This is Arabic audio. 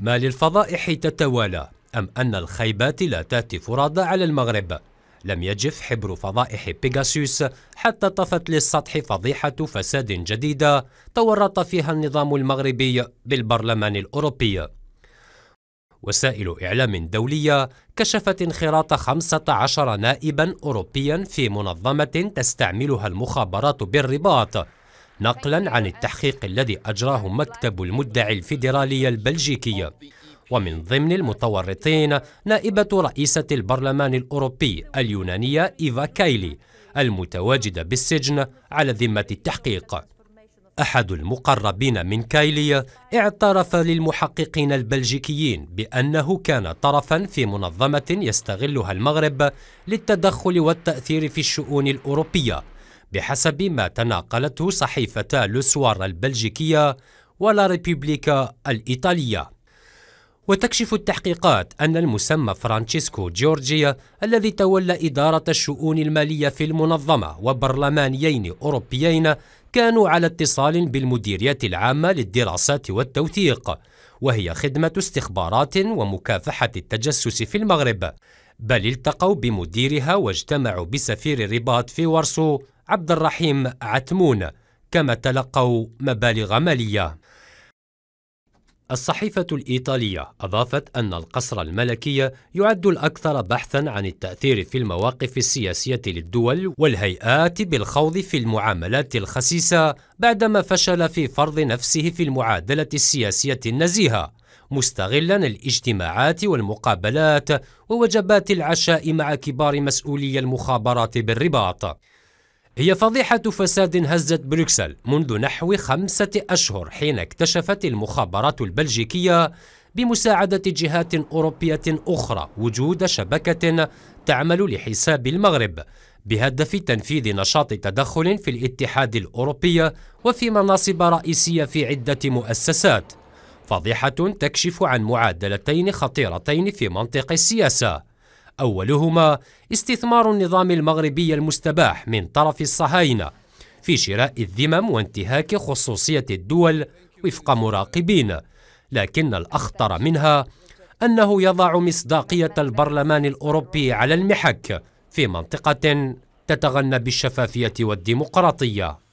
ما للفضائح تتوالى أم أن الخيبات لا تأتي فرادى على المغرب لم يجف حبر فضائح بيغاسوس حتى طفت للسطح فضيحة فساد جديدة تورط فيها النظام المغربي بالبرلمان الأوروبي وسائل إعلام دولية كشفت انخراط 15 نائبا أوروبيا في منظمة تستعملها المخابرات بالرباط نقلا عن التحقيق الذي أجراه مكتب المدعي الفيدرالي البلجيكي ومن ضمن المتورطين نائبة رئيسة البرلمان الأوروبي اليونانية إيفا كايلي المتواجدة بالسجن على ذمة التحقيق أحد المقربين من كايلي اعترف للمحققين البلجيكيين بأنه كان طرفا في منظمة يستغلها المغرب للتدخل والتأثير في الشؤون الأوروبية بحسب ما تناقلته صحيفتا لوسوار البلجيكية ولا ريبوبليكا الإيطالية وتكشف التحقيقات أن المسمى فرانشيسكو جورجيا الذي تولى إدارة الشؤون المالية في المنظمة وبرلمانيين أوروبيين كانوا على اتصال بالمديرية العامة للدراسات والتوثيق وهي خدمة استخبارات ومكافحة التجسس في المغرب بل التقوا بمديرها واجتمعوا بسفير الرباط في ورسو عبد الرحيم عتمون كما تلقوا مبالغ مالية الصحيفة الإيطالية أضافت أن القصر الملكي يعد الأكثر بحثاً عن التأثير في المواقف السياسية للدول والهيئات بالخوض في المعاملات الخسيسة بعدما فشل في فرض نفسه في المعادلة السياسية النزيهة مستغلا الاجتماعات والمقابلات ووجبات العشاء مع كبار مسؤولي المخابرات بالرباط هي فضيحة فساد هزت بروكسل منذ نحو خمسة أشهر حين اكتشفت المخابرات البلجيكية بمساعدة جهات أوروبية أخرى وجود شبكة تعمل لحساب المغرب بهدف تنفيذ نشاط تدخل في الاتحاد الأوروبي وفي مناصب رئيسية في عدة مؤسسات فضيحة تكشف عن معادلتين خطيرتين في منطق السياسة أولهما استثمار النظام المغربي المستباح من طرف الصهاينة في شراء الذمم وانتهاك خصوصية الدول وفق مراقبين لكن الأخطر منها أنه يضع مصداقية البرلمان الأوروبي على المحك في منطقة تتغنى بالشفافية والديمقراطية